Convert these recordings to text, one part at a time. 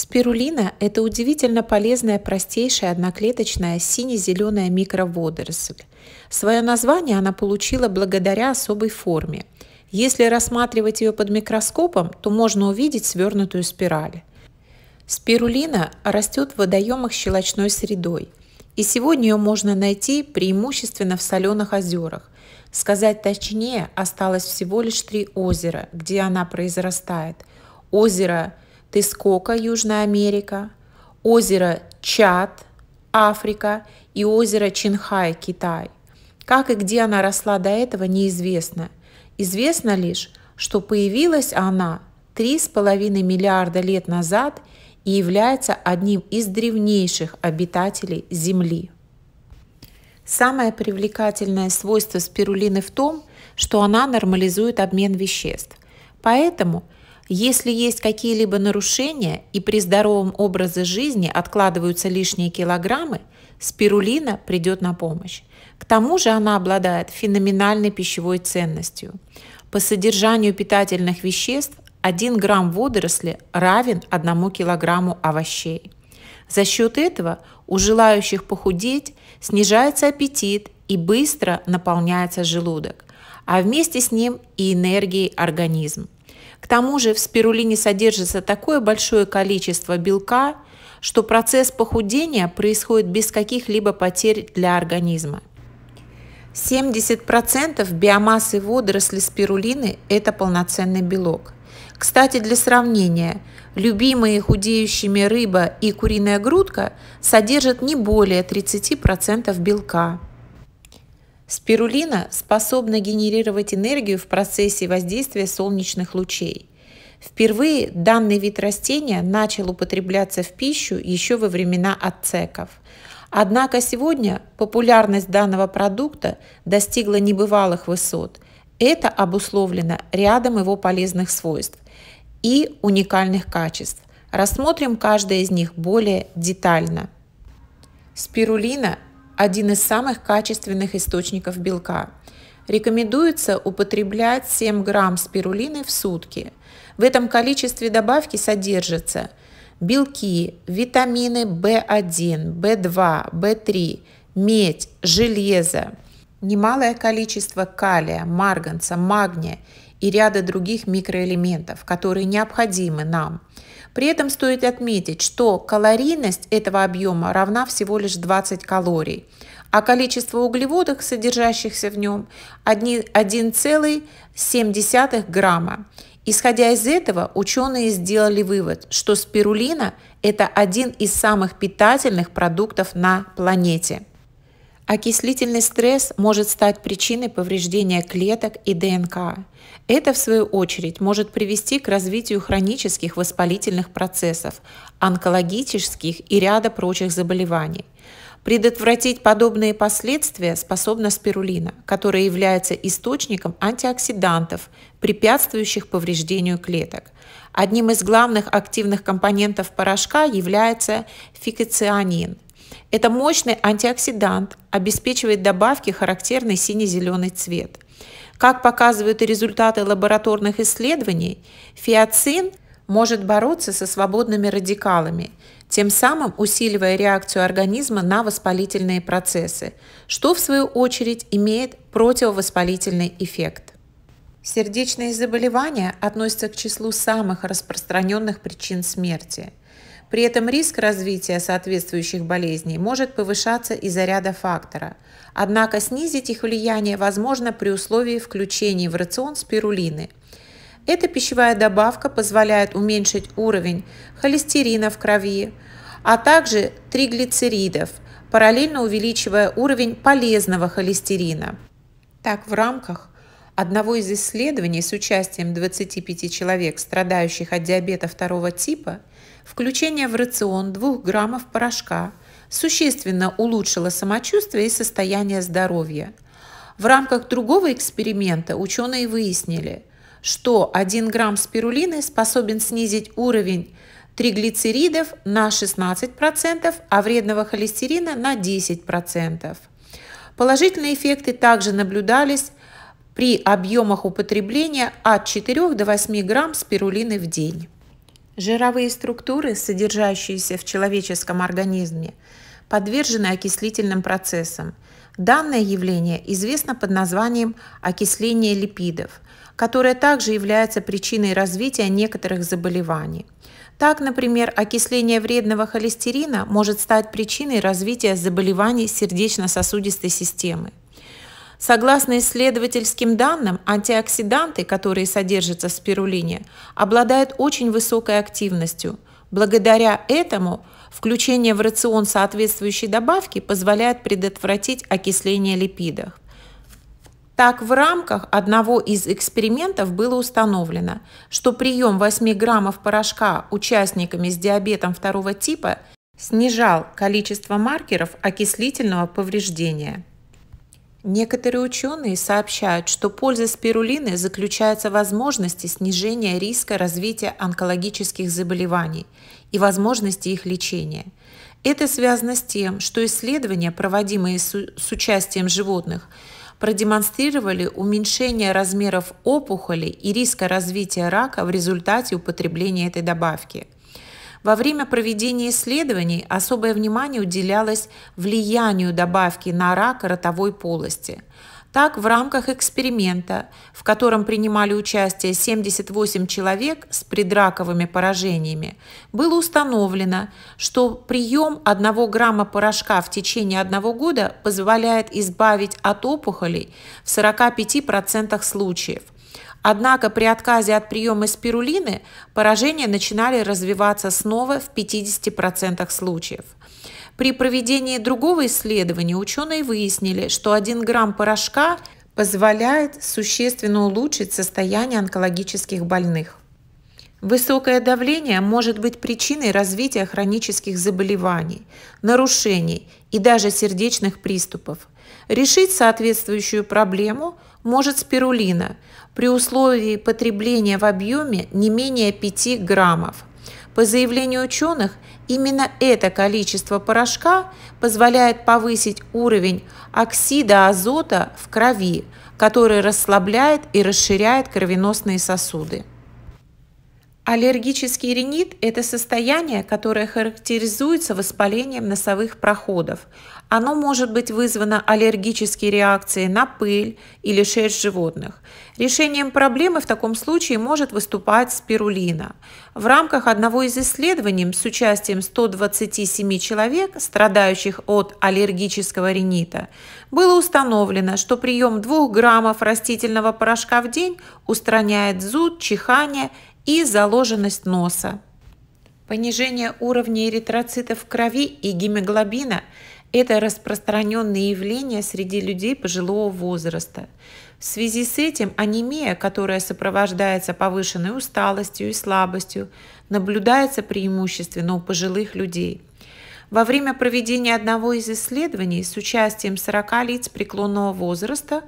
Спирулина – это удивительно полезная простейшая одноклеточная сине-зеленая микроводоросль. Свое название она получила благодаря особой форме. Если рассматривать ее под микроскопом, то можно увидеть свернутую спираль. Спирулина растет в водоемах с щелочной средой. И сегодня ее можно найти преимущественно в соленых озерах. Сказать точнее, осталось всего лишь три озера, где она произрастает. Озеро – Тескока, Южная Америка, озеро Чад, Африка и озеро Чинхай, Китай. Как и где она росла до этого, неизвестно. Известно лишь, что появилась она 3,5 миллиарда лет назад и является одним из древнейших обитателей Земли. Самое привлекательное свойство спирулины в том, что она нормализует обмен веществ. Поэтому если есть какие-либо нарушения и при здоровом образе жизни откладываются лишние килограммы, спирулина придет на помощь. К тому же она обладает феноменальной пищевой ценностью. По содержанию питательных веществ 1 грамм водоросли равен 1 килограмму овощей. За счет этого у желающих похудеть снижается аппетит и быстро наполняется желудок, а вместе с ним и энергией организм. К тому же в спирулине содержится такое большое количество белка, что процесс похудения происходит без каких-либо потерь для организма. 70% биомассы водоросли спирулины – это полноценный белок. Кстати, для сравнения, любимые худеющими рыба и куриная грудка содержат не более 30% белка. Спирулина способна генерировать энергию в процессе воздействия солнечных лучей. Впервые данный вид растения начал употребляться в пищу еще во времена ацтеков. Однако сегодня популярность данного продукта достигла небывалых высот. Это обусловлено рядом его полезных свойств и уникальных качеств. Рассмотрим каждое из них более детально. Спирулина один из самых качественных источников белка. Рекомендуется употреблять 7 грамм спирулины в сутки. В этом количестве добавки содержатся белки, витамины В1, В2, В3, медь, железо, немалое количество калия, марганца, магния и ряда других микроэлементов, которые необходимы нам – при этом стоит отметить, что калорийность этого объема равна всего лишь 20 калорий, а количество углеводов, содержащихся в нем, 1,7 грамма. Исходя из этого, ученые сделали вывод, что спирулина – это один из самых питательных продуктов на планете – Окислительный стресс может стать причиной повреждения клеток и ДНК. Это, в свою очередь, может привести к развитию хронических воспалительных процессов, онкологических и ряда прочих заболеваний. Предотвратить подобные последствия способна спирулина, которая является источником антиоксидантов, препятствующих повреждению клеток. Одним из главных активных компонентов порошка является фикоцианин. Это мощный антиоксидант, обеспечивает добавки характерный сине-зеленый цвет. Как показывают и результаты лабораторных исследований, фиацин может бороться со свободными радикалами, тем самым усиливая реакцию организма на воспалительные процессы, что в свою очередь имеет противовоспалительный эффект. Сердечные заболевания относятся к числу самых распространенных причин смерти – при этом риск развития соответствующих болезней может повышаться из-за ряда факторов. Однако снизить их влияние возможно при условии включения в рацион спирулины. Эта пищевая добавка позволяет уменьшить уровень холестерина в крови, а также триглицеридов, параллельно увеличивая уровень полезного холестерина. Так, в рамках одного из исследований с участием 25 человек, страдающих от диабета второго типа – Включение в рацион 2 граммов порошка существенно улучшило самочувствие и состояние здоровья. В рамках другого эксперимента ученые выяснили, что 1 грамм спирулины способен снизить уровень триглицеридов на 16%, а вредного холестерина на 10%. Положительные эффекты также наблюдались при объемах употребления от 4 до 8 грамм спирулины в день. Жировые структуры, содержащиеся в человеческом организме, подвержены окислительным процессам. Данное явление известно под названием окисление липидов, которое также является причиной развития некоторых заболеваний. Так, например, окисление вредного холестерина может стать причиной развития заболеваний сердечно-сосудистой системы. Согласно исследовательским данным, антиоксиданты, которые содержатся в спирулине, обладают очень высокой активностью. Благодаря этому включение в рацион соответствующей добавки позволяет предотвратить окисление липидов. Так, в рамках одного из экспериментов было установлено, что прием 8 граммов порошка участниками с диабетом второго типа снижал количество маркеров окислительного повреждения – Некоторые ученые сообщают, что польза спирулины заключается в возможности снижения риска развития онкологических заболеваний и возможности их лечения. Это связано с тем, что исследования, проводимые с участием животных, продемонстрировали уменьшение размеров опухоли и риска развития рака в результате употребления этой добавки – во время проведения исследований особое внимание уделялось влиянию добавки на рак ротовой полости. Так, в рамках эксперимента, в котором принимали участие 78 человек с предраковыми поражениями, было установлено, что прием 1 грамма порошка в течение одного года позволяет избавить от опухолей в 45% случаев, Однако при отказе от приема спирулины поражения начинали развиваться снова в 50% случаев. При проведении другого исследования ученые выяснили, что 1 грамм порошка позволяет существенно улучшить состояние онкологических больных. Высокое давление может быть причиной развития хронических заболеваний, нарушений и даже сердечных приступов. Решить соответствующую проблему – может спирулина при условии потребления в объеме не менее 5 граммов. По заявлению ученых, именно это количество порошка позволяет повысить уровень оксида азота в крови, который расслабляет и расширяет кровеносные сосуды. Аллергический ринит – это состояние, которое характеризуется воспалением носовых проходов. Оно может быть вызвано аллергической реакцией на пыль или шерсть животных. Решением проблемы в таком случае может выступать спирулина. В рамках одного из исследований с участием 127 человек, страдающих от аллергического ринита, было установлено, что прием 2 граммов растительного порошка в день устраняет зуд, чихание – и заложенность носа. Понижение уровня эритроцитов в крови и гемоглобина – это распространенные явления среди людей пожилого возраста. В связи с этим анемия, которая сопровождается повышенной усталостью и слабостью, наблюдается преимущественно у пожилых людей. Во время проведения одного из исследований с участием 40 лиц преклонного возраста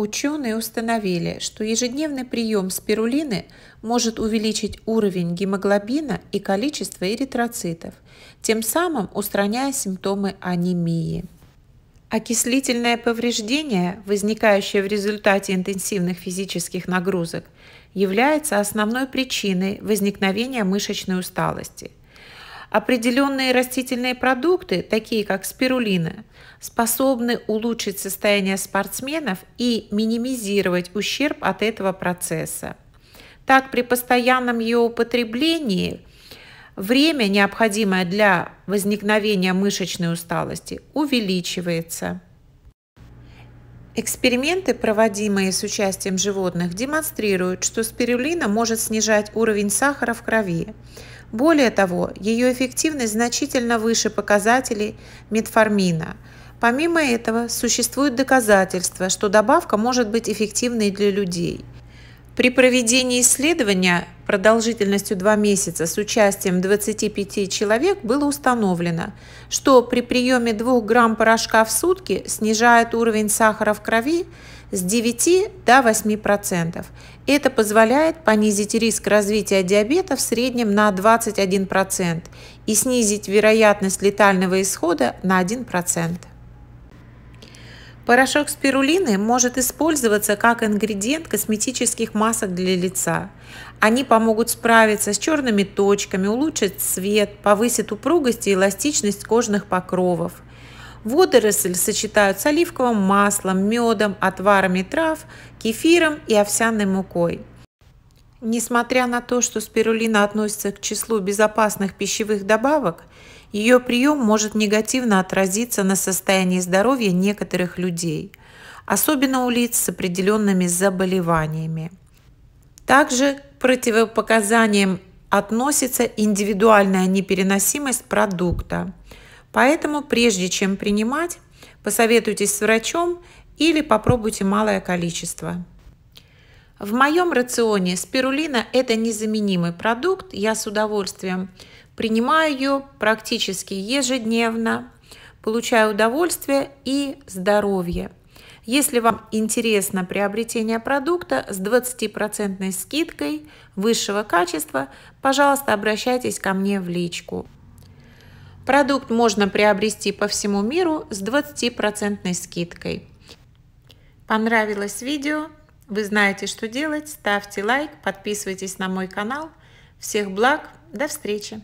Ученые установили, что ежедневный прием спирулины может увеличить уровень гемоглобина и количество эритроцитов, тем самым устраняя симптомы анемии. Окислительное повреждение, возникающее в результате интенсивных физических нагрузок, является основной причиной возникновения мышечной усталости – Определенные растительные продукты, такие как спирулина, способны улучшить состояние спортсменов и минимизировать ущерб от этого процесса. Так, при постоянном ее употреблении время, необходимое для возникновения мышечной усталости, увеличивается. Эксперименты, проводимые с участием животных, демонстрируют, что спирулина может снижать уровень сахара в крови, более того, ее эффективность значительно выше показателей метформина. Помимо этого, существуют доказательства, что добавка может быть эффективной для людей. При проведении исследования продолжительностью 2 месяца с участием 25 человек было установлено, что при приеме 2 грамм порошка в сутки снижает уровень сахара в крови с 9 до 8%. Это позволяет понизить риск развития диабета в среднем на 21% и снизить вероятность летального исхода на 1%. Порошок спирулины может использоваться как ингредиент косметических масок для лица. Они помогут справиться с черными точками, улучшить цвет, повысят упругость и эластичность кожных покровов – Водоросль сочетают с оливковым маслом, медом, отварами трав, кефиром и овсяной мукой. Несмотря на то, что спирулина относится к числу безопасных пищевых добавок, ее прием может негативно отразиться на состоянии здоровья некоторых людей, особенно у лиц с определенными заболеваниями. Также к противопоказаниям относится индивидуальная непереносимость продукта – Поэтому прежде чем принимать, посоветуйтесь с врачом или попробуйте малое количество. В моем рационе спирулина – это незаменимый продукт. Я с удовольствием принимаю ее практически ежедневно, получаю удовольствие и здоровье. Если вам интересно приобретение продукта с 20% скидкой высшего качества, пожалуйста, обращайтесь ко мне в личку. Продукт можно приобрести по всему миру с 20% скидкой. Понравилось видео? Вы знаете, что делать. Ставьте лайк, подписывайтесь на мой канал. Всех благ, до встречи!